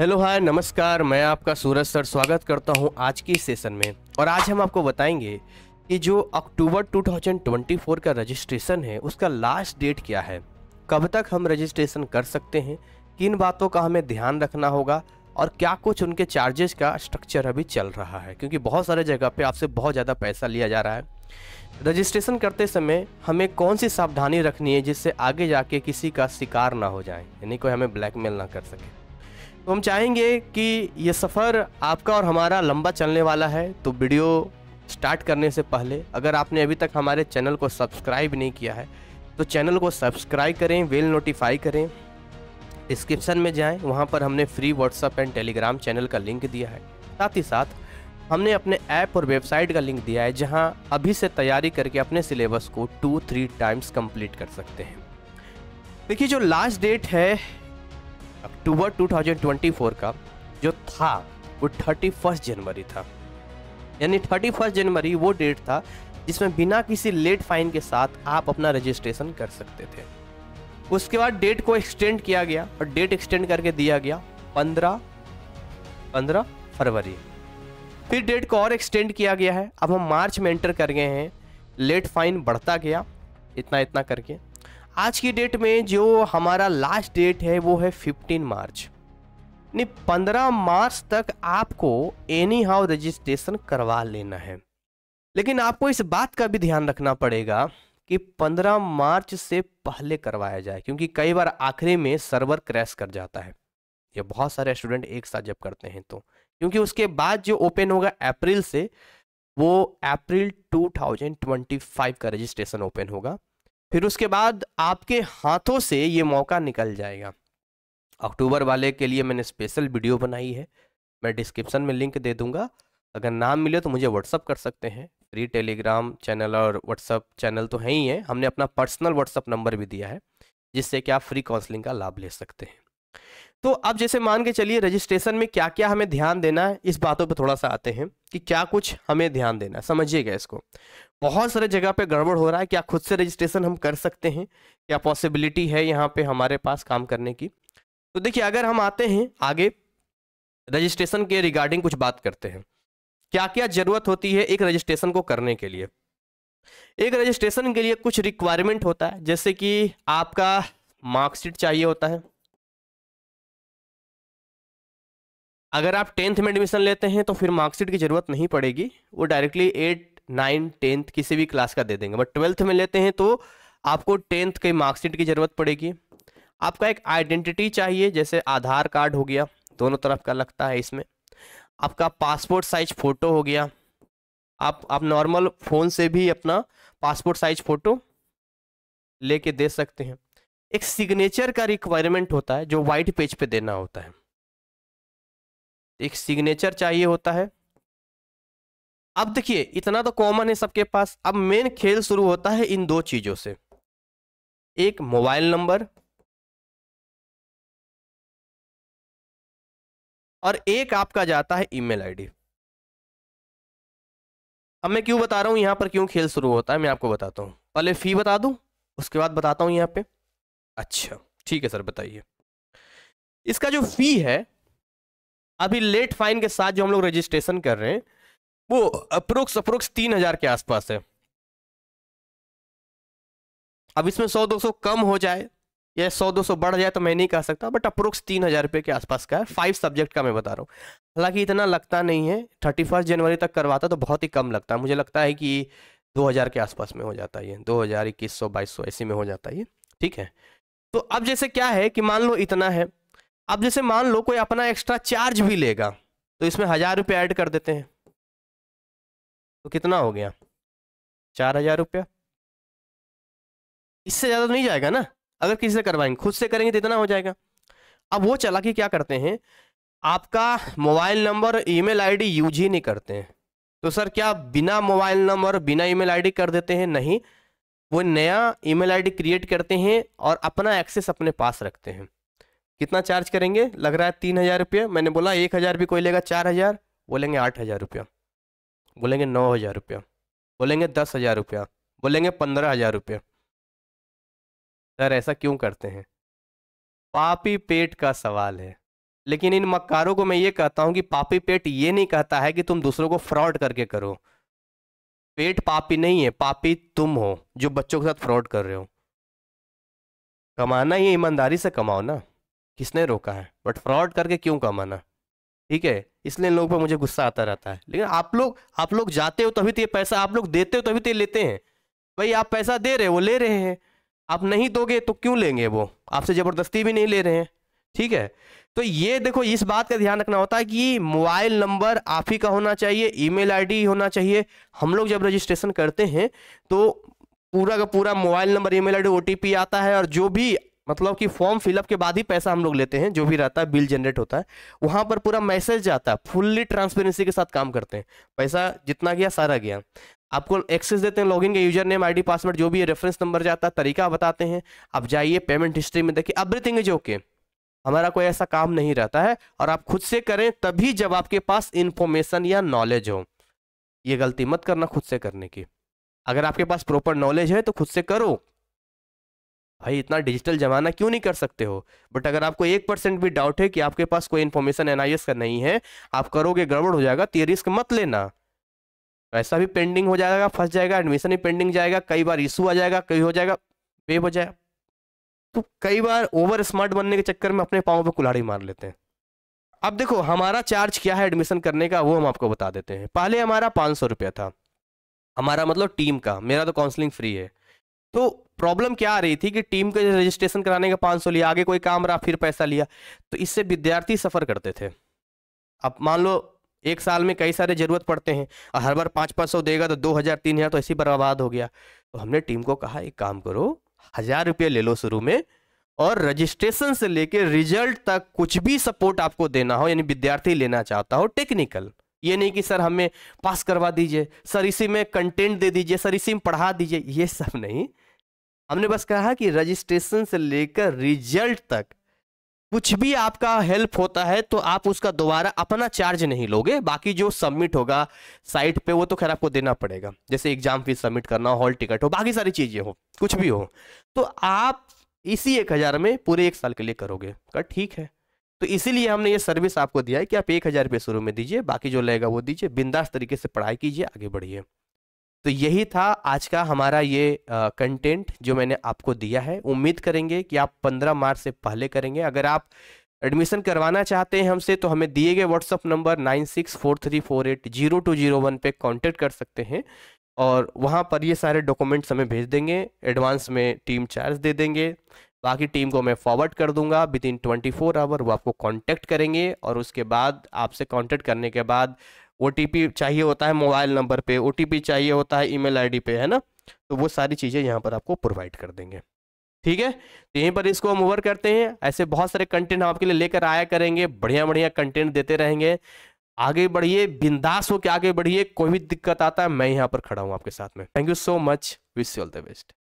hello hi नमस्कार मैं आपका सूरज सर स्वागत करता हूं आज की सेशन में और आज हम आपको बताएंगे कि जो अक्टूबर 2024 का रजिस्ट्रेशन है उसका लास्ट डेट क्या है कब तक हम रजिस्ट्रेशन कर सकते हैं किन बातों का हमें ध्यान रखना होगा और क्या कुछ उनके चार्जेस का स्ट्रक्चर अभी चल रहा है क्योंकि बहुत सारे जगह पर आपसे बहुत ज़्यादा पैसा लिया जा रहा है रजिस्ट्रेशन करते समय हमें कौन सी सावधानी रखनी है जिससे आगे जाके किसी का शिकार ना हो जाए यानी कोई हमें ब्लैकमेल ना कर सके तो हम चाहेंगे कि ये सफ़र आपका और हमारा लंबा चलने वाला है तो वीडियो स्टार्ट करने से पहले अगर आपने अभी तक हमारे चैनल को सब्सक्राइब नहीं किया है तो चैनल को सब्सक्राइब करें वेल नोटिफाई करें डिस्क्रिप्शन में जाएं वहाँ पर हमने free WhatsApp and Telegram channel का लिंक दिया है साथ ही साथ हमने अपने ऐप और वेबसाइट का लिंक दिया है जहाँ अभी से तैयारी करके अपने सिलेबस को टू थ्री टाइम्स कम्प्लीट कर सकते हैं देखिए जो लास्ट डेट है अक्टूबर 2024 का जो था वो 31 फर्स्ट जनवरी था यानी 31 जनवरी वो डेट था जिसमें बिना किसी लेट फाइन के साथ आप अपना रजिस्ट्रेशन कर सकते थे उसके बाद डेट को एक्सटेंड किया गया और डेट एक्सटेंड करके दिया गया पंद्रह पंद्रह फरवरी फिर डेट को और एक्सटेंड किया गया है अब हम मार्च में एंटर कर गए हैं लेट फाइन बढ़ता गया इतना इतना करके आज की डेट में जो हमारा लास्ट डेट है वो है फिफ्टीन मार्च नहीं पंद्रह मार्च तक आपको एनी हाउ रजिस्ट्रेशन करवा लेना है लेकिन आपको इस बात का भी ध्यान रखना पड़ेगा कि पंद्रह मार्च से पहले करवाया जाए क्योंकि कई बार आखिरी में सर्वर क्रैश कर जाता है ये बहुत सारे स्टूडेंट एक साथ जब करते हैं तो क्योंकि उसके बाद जो ओपन होगा अप्रैल से वो अप्रैल 2025 का रजिस्ट्रेशन ओपन होगा फिर उसके बाद आपके हाथों से ये मौका निकल जाएगा अक्टूबर वाले के लिए मैंने स्पेशल वीडियो बनाई है मैं डिस्क्रिप्शन में लिंक दे दूंगा अगर नाम मिले तो मुझे व्हाट्सअप कर सकते हैं फ्री टेलीग्राम चैनल और व्हाट्सअप चैनल तो है ही है हमने अपना पर्सनल व्हाट्सअप नंबर भी दिया है जिससे कि आप फ्री काउंसलिंग का लाभ ले सकते हैं तो अब जैसे मान के चलिए रजिस्ट्रेशन में क्या क्या हमें ध्यान देना है इस बातों पर थोड़ा सा आते हैं कि क्या कुछ हमें ध्यान देना है समझिएगा इसको बहुत सारे जगह पे गड़बड़ हो रहा है क्या खुद से रजिस्ट्रेशन हम कर सकते हैं क्या पॉसिबिलिटी है यहाँ पे हमारे पास काम करने की तो देखिए अगर हम आते हैं आगे रजिस्ट्रेशन के रिगार्डिंग कुछ बात करते हैं क्या क्या जरूरत होती है एक रजिस्ट्रेशन को करने के लिए एक रजिस्ट्रेशन के लिए कुछ रिक्वायरमेंट होता है जैसे कि आपका मार्कशीट चाहिए होता है अगर आप टेंथ में एडमिशन लेते हैं तो फिर मार्कशीट की ज़रूरत नहीं पड़ेगी वो डायरेक्टली एट नाइन टेंथ किसी भी क्लास का दे देंगे बट ट्वेल्थ में लेते हैं तो आपको टेंथ की मार्कशीट की ज़रूरत पड़ेगी आपका एक आइडेंटिटी चाहिए जैसे आधार कार्ड हो गया दोनों तरफ का लगता है इसमें आपका पासपोर्ट साइज फ़ोटो हो गया आप आप नॉर्मल फ़ोन से भी अपना पासपोर्ट साइज फ़ोटो लेके दे सकते हैं एक सिग्नेचर का रिक्वायरमेंट होता है जो वाइट पेज पे देना होता है एक सिग्नेचर चाहिए होता है अब देखिए इतना तो कॉमन है सबके पास अब मेन खेल शुरू होता है इन दो चीज़ों से एक मोबाइल नंबर और एक आपका जाता है ईमेल आईडी अब मैं क्यों बता रहा हूँ यहां पर क्यों खेल शुरू होता है मैं आपको बताता हूँ पहले फ़ी बता दूं उसके बाद बताता हूँ यहाँ पे अच्छा ठीक है सर बताइए इसका जो फ़ी है अभी लेट फाइन के साथ जो हम लोग रजिस्ट्रेशन कर रहे हैं वो अप्रोक्स अप्रोक्स तीन हजार के आसपास है अब इसमें सौ दो सौ कम हो जाए या सौ दो सौ बढ़ जाए तो मैं नहीं कह सकता बट अप्रोक्स तीन हजार रुपये के आसपास का है फाइव सब्जेक्ट का मैं बता रहा हूँ हालांकि इतना लगता नहीं है थर्टी फर्स्ट जनवरी तक करवाता तो बहुत ही कम लगता है मुझे लगता है कि दो हज़ार के आसपास में हो जाता है ये दो हज़ार इक्कीस सौ बाईस सौ ऐसे में हो जाता है ये ठीक है तो अब जैसे क्या है कि मान लो इतना है अब जैसे मान लो कोई अपना एक्स्ट्रा चार्ज भी लेगा तो इसमें हजार रुपया ऐड कर देते हैं तो कितना हो गया चार हजार रुपया इससे ज़्यादा तो नहीं जाएगा ना अगर किसी से करवाएंगे खुद से करेंगे तो इतना हो जाएगा अब वो चला कि क्या करते हैं आपका mobile number email ID use ही नहीं करते हैं तो सर क्या बिना मोबाइल नंबर बिना ईमेल आईडी कर देते हैं नहीं वो नया ईमेल आईडी क्रिएट करते हैं और अपना एक्सेस अपने पास रखते हैं कितना चार्ज करेंगे लग रहा है तीन हज़ार रुपये मैंने बोला एक हज़ार भी कोई लेगा चार हज़ार बोलेंगे आठ हज़ार रुपया बोलेंगे नौ हज़ार रुपया बोलेंगे दस हज़ार रुपया बोलेंगे पंद्रह हज़ार रुपया सर ऐसा क्यों करते हैं पापी पेट का सवाल है लेकिन इन मक्कारों को मैं ये कहता हूँ कि पापी पेट ये नहीं कहता है कि तुम दूसरों को फ्रॉड करके करो पेट पापी नहीं है पापी तुम हो जो बच्चों के साथ फ्रॉड कर रहे हो कमाना ये ईमानदारी से कमाओ ना किसने रोका है बट फ्रॉड करके क्यों कमाना ठीक है इसलिए लोगों पर मुझे गुस्सा आता रहता है लेकिन आप लोग आप लोग जाते हो तभी तो ये पैसा आप लोग देते हो तभी तो ये लेते हैं भाई आप पैसा दे रहे हो ले रहे हैं आप नहीं दोगे तो क्यों लेंगे वो आपसे ज़बरदस्ती भी नहीं ले रहे हैं ठीक है तो ये देखो इस बात का ध्यान रखना होता है कि मोबाइल नंबर आप ही का होना चाहिए ईमेल आईडी होना चाहिए हम लोग जब रजिस्ट्रेशन करते हैं तो पूरा का पूरा mobile number email ID OTP आता है और जो भी मतलब कि फॉर्म फिलअप के बाद ही पैसा हम लोग लेते हैं जो भी रहता है बिल जनरेट होता है वहाँ पर पूरा मैसेज जाता है फुल्ली ट्रांसपेरेंसी के साथ काम करते हैं पैसा जितना गया सारा गया आपको एक्सेस देते हैं लॉगिन के यूजर नेम आईडी पासवर्ड जो भी रेफरेंस नंबर जाता है तरीका बताते हैं आप जाइए पेमेंट हिस्ट्री में देखिए एवरीथिंग इज ओके हमारा कोई ऐसा काम नहीं रहता है और आप खुद से करें तभी जब आपके पास इन्फॉर्मेशन या नॉलेज हो ये गलती मत करना खुद से करने की अगर आपके पास प्रॉपर नॉलेज है तो खुद से करो भाई इतना डिजिटल जमाना क्यों नहीं कर सकते हो बट अगर आपको एक परसेंट भी डाउट है कि आपके पास कोई इन्फॉर्मेशन एन का नहीं है आप करोगे गड़बड़ हो जाएगा तो ये रिस्क मत लेना पैसा भी पेंडिंग हो जाएगा फंस जाएगा एडमिशन भी पेंडिंग जाएगा कई बार इशू आ जाएगा कई हो जाएगा बेब हो जाएगा तो कई बार ओवर स्मार्ट बनने के चक्कर में अपने पाँव पर कुल्हाड़ी मार लेते हैं अब देखो हमारा चार्ज क्या है एडमिशन करने का वो हम आपको बता देते हैं पहले हमारा पाँच सौ रुपया था हमारा मतलब टीम का मेरा तो काउंसलिंग फ्री है तो प्रॉब्लम क्या आ रही थी कि टीम के रजिस्ट्रेशन कराने का 500 लिया आगे कोई काम रहा फिर पैसा लिया तो इससे विद्यार्थी सफ़र करते थे अब मान लो एक साल में कई सारे जरूरत पड़ते हैं और हर बार पाँच पाँच सौ देगा तो दो हज़ार तीन हज़ार तो ऐसी बर्बाद हो गया तो हमने टीम को कहा एक काम करो हज़ार रुपये ले लो शुरू में और रजिस्ट्रेशन से लेकर रिजल्ट तक कुछ भी सपोर्ट आपको देना हो यानी विद्यार्थी लेना चाहता हो टेक्निकल ये नहीं कि सर हमें पास करवा दीजिए सर इसी में कंटेंट दे दीजिए सर इसी में पढ़ा दीजिए ये सब नहीं हमने बस कहा कि रजिस्ट्रेशन से लेकर रिजल्ट तक कुछ भी आपका हेल्प होता है तो आप उसका दोबारा अपना चार्ज नहीं लोगे बाकी जो सबमिट होगा साइट पे वो तो खैर आपको देना पड़ेगा जैसे एग्जाम फीस सबमिट करना हो हॉल टिकट हो बाकी सारी चीज़ें हो कुछ भी हो तो आप इसी एक हज़ार में पूरे एक साल के लिए करोगे कर ठीक है तो इसीलिए हमने ये सर्विस आपको दिया है कि आप एक हज़ार रुपये शुरू में दीजिए बाकी जो लगेगा वो दीजिए बिंदास तरीके से पढ़ाई कीजिए आगे बढ़िए तो यही था आज का हमारा ये कंटेंट जो मैंने आपको दिया है उम्मीद करेंगे कि आप 15 मार्च से पहले करेंगे अगर आप एडमिशन करवाना चाहते हैं हमसे तो हमें दिए गए WhatsApp number nine six four three four eight zero two zero one पर कॉन्टेक्ट कर सकते हैं और वहाँ पर ये सारे डॉक्यूमेंट्स हमें भेज देंगे एडवांस में टीम चार्ज दे देंगे बाकी टीम को मैं फॉरवर्ड कर दूंगा within twenty four hour वो आपको कॉन्टैक्ट करेंगे और उसके बाद आपसे कॉन्टेक्ट करने के बाद ओ चाहिए होता है मोबाइल नंबर पे ओ चाहिए होता है ईमेल आईडी पे है ना तो वो सारी चीज़ें यहाँ पर आपको प्रोवाइड कर देंगे ठीक है तो यहीं पर इसको हम ओवर करते हैं ऐसे बहुत सारे कंटेंट हम आपके लिए लेकर आया करेंगे बढ़िया बढ़िया कंटेंट देते रहेंगे आगे बढ़िए बिंदास होकर आगे बढ़िए कोई भी दिक्कत आता है मैं यहाँ पर खड़ा हूँ आपके साथ में thank you so much wish you all the best